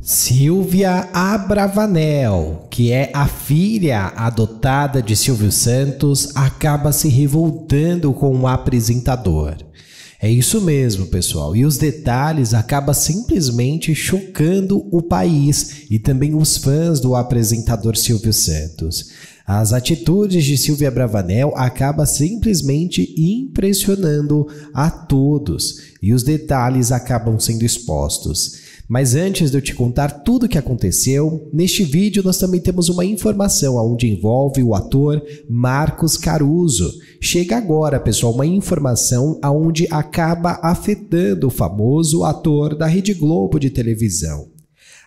Silvia Abravanel, que é a filha adotada de Silvio Santos, acaba se revoltando com o apresentador. É isso mesmo, pessoal. E os detalhes acaba simplesmente chocando o país e também os fãs do apresentador Silvio Santos. As atitudes de Silvia Bravanel acaba simplesmente impressionando a todos e os detalhes acabam sendo expostos. Mas antes de eu te contar tudo o que aconteceu, neste vídeo nós também temos uma informação onde envolve o ator Marcos Caruso. Chega agora, pessoal, uma informação aonde acaba afetando o famoso ator da Rede Globo de televisão.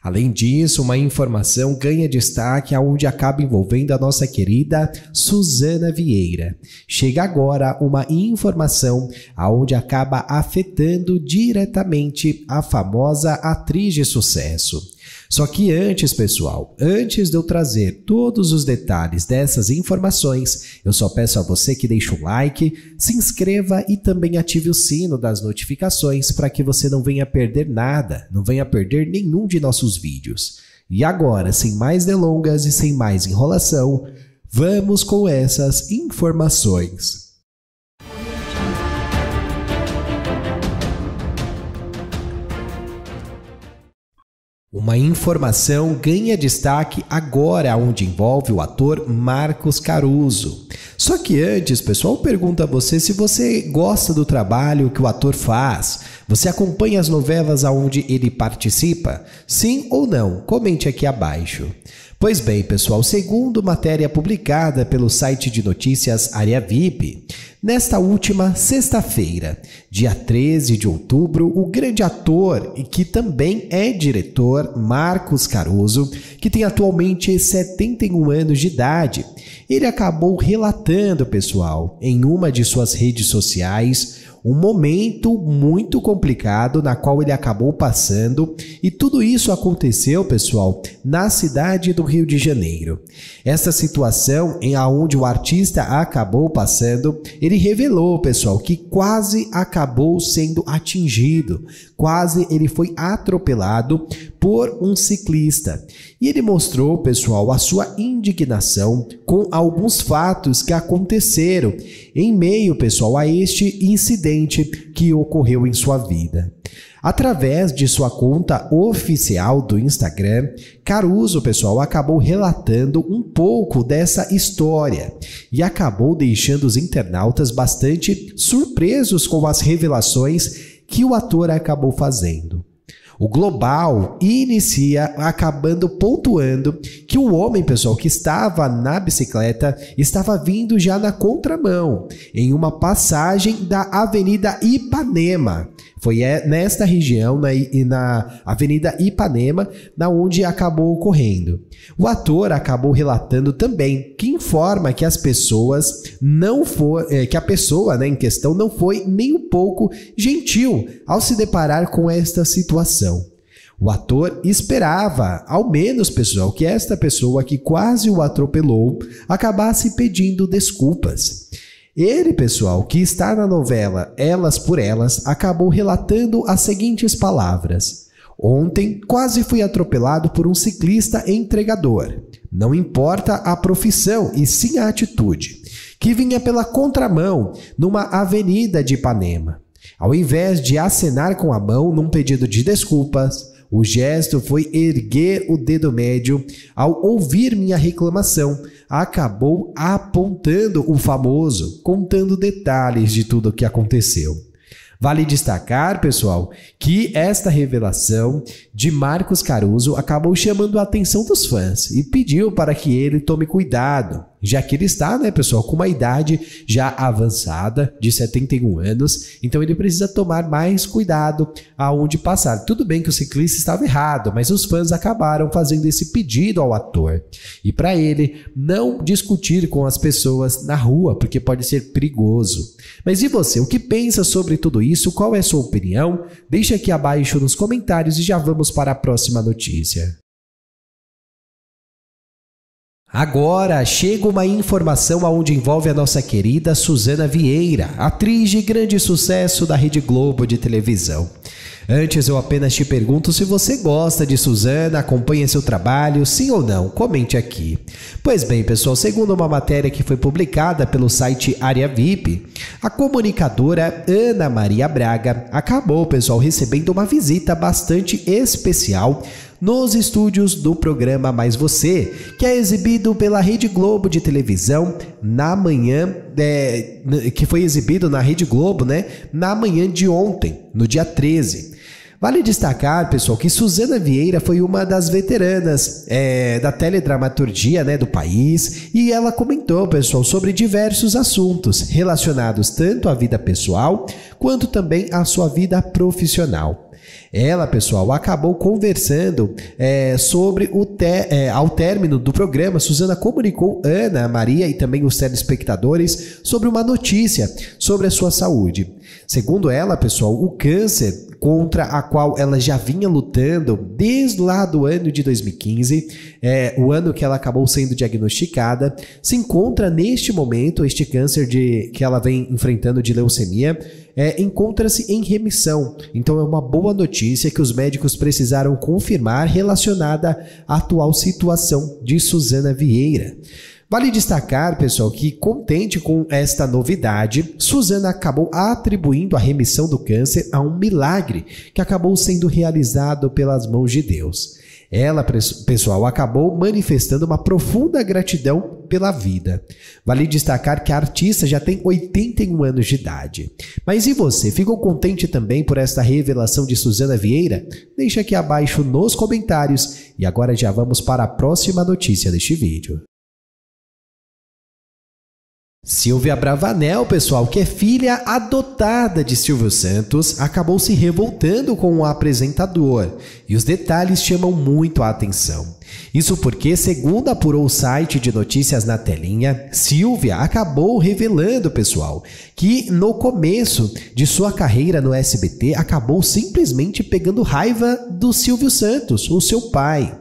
Além disso, uma informação ganha destaque aonde acaba envolvendo a nossa querida Suzana Vieira. Chega agora uma informação aonde acaba afetando diretamente a famosa atriz de sucesso. Só que antes, pessoal, antes de eu trazer todos os detalhes dessas informações, eu só peço a você que deixe um like, se inscreva e também ative o sino das notificações para que você não venha perder nada, não venha perder nenhum de nossos vídeos. E agora, sem mais delongas e sem mais enrolação, vamos com essas informações. Uma informação ganha destaque agora, onde envolve o ator Marcos Caruso. Só que antes, pessoal, pergunta a você se você gosta do trabalho que o ator faz. Você acompanha as novelas aonde ele participa? Sim ou não? Comente aqui abaixo. Pois bem, pessoal, segundo matéria publicada pelo site de notícias Área VIP, nesta última sexta-feira, dia 13 de outubro, o grande ator e que também é diretor Marcos Caruso, que tem atualmente 71 anos de idade, ele acabou relatando, pessoal, em uma de suas redes sociais um momento muito complicado na qual ele acabou passando, e tudo isso aconteceu, pessoal, na cidade do Rio de Janeiro. Essa situação em aonde o artista acabou passando, ele revelou, pessoal, que quase acabou sendo atingido, quase ele foi atropelado por um ciclista. E ele mostrou, pessoal, a sua indignação com alguns fatos que aconteceram em meio, pessoal, a este incidente que ocorreu em sua vida. Através de sua conta oficial do Instagram, Caruso, pessoal, acabou relatando um pouco dessa história e acabou deixando os internautas bastante surpresos com as revelações que o ator acabou fazendo. O global inicia acabando pontuando que o homem, pessoal, que estava na bicicleta estava vindo já na contramão, em uma passagem da Avenida Ipanema. Foi é, nesta região, na, né, na Avenida Ipanema, na onde acabou ocorrendo. O ator acabou relatando também que informa que as pessoas não for, é, que a pessoa né, em questão não foi nem um pouco gentil ao se deparar com esta situação. O ator esperava, ao menos pessoal, que esta pessoa que quase o atropelou acabasse pedindo desculpas. Ele, pessoal, que está na novela Elas por Elas, acabou relatando as seguintes palavras. Ontem quase fui atropelado por um ciclista entregador. Não importa a profissão e sim a atitude, que vinha pela contramão numa avenida de Ipanema. Ao invés de acenar com a mão num pedido de desculpas, o gesto foi erguer o dedo médio ao ouvir minha reclamação. Acabou apontando o famoso, contando detalhes de tudo o que aconteceu. Vale destacar, pessoal, que esta revelação de Marcos Caruso acabou chamando a atenção dos fãs e pediu para que ele tome cuidado já que ele está, né, pessoal, com uma idade já avançada, de 71 anos, então ele precisa tomar mais cuidado aonde passar. Tudo bem que o ciclista estava errado, mas os fãs acabaram fazendo esse pedido ao ator. E para ele não discutir com as pessoas na rua, porque pode ser perigoso. Mas e você, o que pensa sobre tudo isso? Qual é a sua opinião? Deixa aqui abaixo nos comentários e já vamos para a próxima notícia. Agora chega uma informação aonde envolve a nossa querida Suzana Vieira, atriz de grande sucesso da Rede Globo de televisão. Antes eu apenas te pergunto se você gosta de Suzana, acompanha seu trabalho, sim ou não, comente aqui. Pois bem, pessoal, segundo uma matéria que foi publicada pelo site Área VIP, a comunicadora Ana Maria Braga acabou, pessoal, recebendo uma visita bastante especial nos estúdios do programa Mais Você, que é exibido pela Rede Globo de televisão na manhã, é, que foi exibido na Rede Globo, né? Na manhã de ontem, no dia 13. Vale destacar, pessoal, que Suzana Vieira foi uma das veteranas é, da teledramaturgia né, do país e ela comentou, pessoal, sobre diversos assuntos relacionados tanto à vida pessoal quanto também à sua vida profissional. Ela, pessoal, acabou conversando é, sobre o te, é, ao término do programa. Suzana comunicou Ana, Maria e também os telespectadores sobre uma notícia sobre a sua saúde. Segundo ela, pessoal, o câncer contra a qual ela já vinha lutando desde lá do ano de 2015, é, o ano que ela acabou sendo diagnosticada, se encontra neste momento, este câncer de, que ela vem enfrentando de leucemia, é, encontra-se em remissão. Então é uma boa notícia notícia que os médicos precisaram confirmar relacionada à atual situação de Suzana Vieira. Vale destacar, pessoal, que contente com esta novidade, Suzana acabou atribuindo a remissão do câncer a um milagre que acabou sendo realizado pelas mãos de Deus. Ela, pessoal, acabou manifestando uma profunda gratidão pela vida. Vale destacar que a artista já tem 81 anos de idade. Mas e você, ficou contente também por esta revelação de Suzana Vieira? Deixa aqui abaixo nos comentários e agora já vamos para a próxima notícia deste vídeo. Silvia Bravanel, pessoal, que é filha adotada de Silvio Santos, acabou se revoltando com o apresentador, e os detalhes chamam muito a atenção. Isso porque, segundo apurou o site de notícias na telinha, Silvia acabou revelando, pessoal, que no começo de sua carreira no SBT acabou simplesmente pegando raiva do Silvio Santos, o seu pai.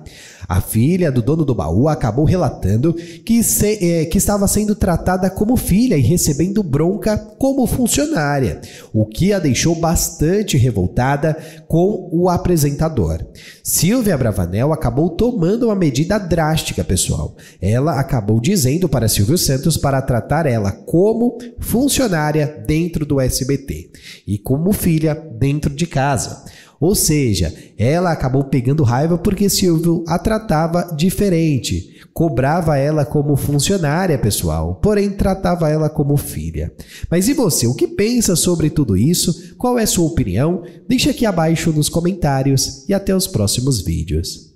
A filha do dono do baú acabou relatando que, se, é, que estava sendo tratada como filha e recebendo bronca como funcionária, o que a deixou bastante revoltada com o apresentador. Silvia Bravanel acabou tomando uma medida drástica, pessoal. Ela acabou dizendo para Silvio Santos para tratar ela como funcionária dentro do SBT e como filha dentro de casa. Ou seja, ela acabou pegando raiva porque Silvio a tratava diferente. Cobrava ela como funcionária pessoal, porém tratava ela como filha. Mas e você, o que pensa sobre tudo isso? Qual é sua opinião? Deixa aqui abaixo nos comentários e até os próximos vídeos.